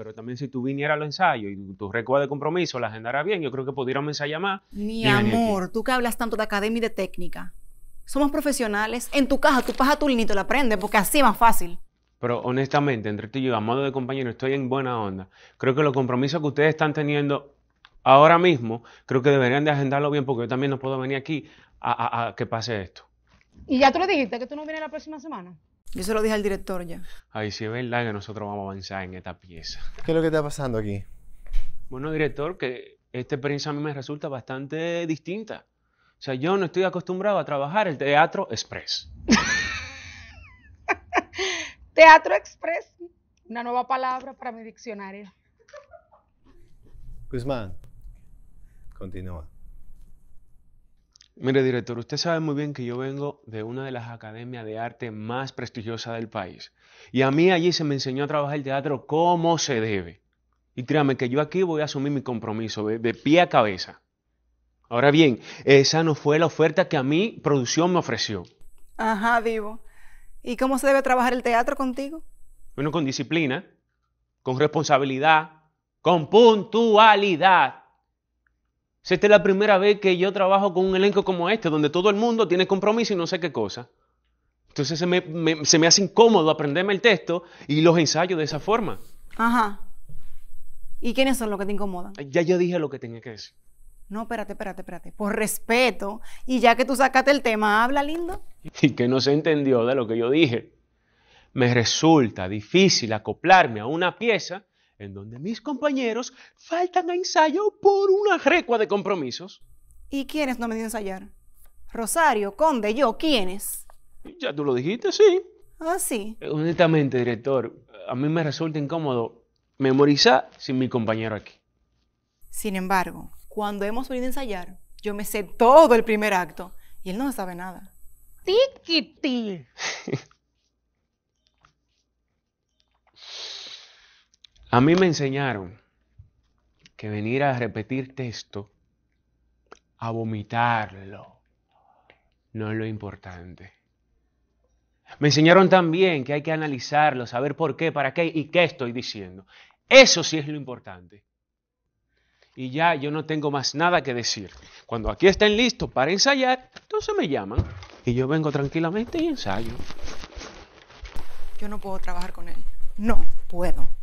Pero también si tú vinieras al ensayo y tu récord de compromiso la agendara bien, yo creo que pudiéramos ensayar más. Mi amor, tú que hablas tanto de academia y de técnica. Somos profesionales. En tu casa tú pasas tu linito, la aprendes, porque así es más fácil. Pero honestamente, entre tú y yo, a modo de compañero, estoy en buena onda. Creo que los compromisos que ustedes están teniendo ahora mismo, creo que deberían de agendarlo bien, porque yo también no puedo venir aquí a, que pase esto. ¿Y ya tú le dijiste que tú no vienes la próxima semana? Yo se lo dije al director ya. Ay, sí es verdad que nosotros vamos a avanzar en esta pieza. ¿Qué es lo que está pasando aquí? Bueno, director, que esta experiencia a mí me resulta bastante distinta. O sea, yo no estoy acostumbrado a trabajar el teatro express. teatro express, una nueva palabra para mi diccionario. Guzmán, continúa. Mire, director, usted sabe muy bien que yo vengo de una de las academias de arte más prestigiosas del país. Y a mí allí se me enseñó a trabajar el teatro como se debe. Y créame que yo aquí voy a asumir mi compromiso de, de pie a cabeza. Ahora bien, esa no fue la oferta que a mí producción me ofreció. Ajá, vivo. ¿Y cómo se debe trabajar el teatro contigo? Bueno, con disciplina, con responsabilidad, con puntualidad esta es la primera vez que yo trabajo con un elenco como este, donde todo el mundo tiene compromiso y no sé qué cosa. Entonces se me, se me hace incómodo aprenderme el texto y los ensayos de esa forma. Ajá. ¿Y quiénes son los que te incomodan? Ya yo dije lo que tenía que decir. No, espérate, espérate, espérate. Por respeto. Y ya que tú sacaste el tema, habla lindo. Y que no se entendió de lo que yo dije. Me resulta difícil acoplarme a una pieza en donde mis compañeros faltan a ensayo por una recua de compromisos. ¿Y quiénes no me venido a ensayar? Rosario, Conde, yo, ¿quiénes? Ya tú lo dijiste, sí. Ah, sí. Eh, honestamente, director, a mí me resulta incómodo memorizar sin mi compañero aquí. Sin embargo, cuando hemos venido a ensayar, yo me sé todo el primer acto y él no sabe nada. Tiquiti. A mí me enseñaron que venir a repetir texto, a vomitarlo, no es lo importante. Me enseñaron también que hay que analizarlo, saber por qué, para qué y qué estoy diciendo. Eso sí es lo importante. Y ya yo no tengo más nada que decir. Cuando aquí estén listos para ensayar, entonces me llaman y yo vengo tranquilamente y ensayo. Yo no puedo trabajar con él. No puedo.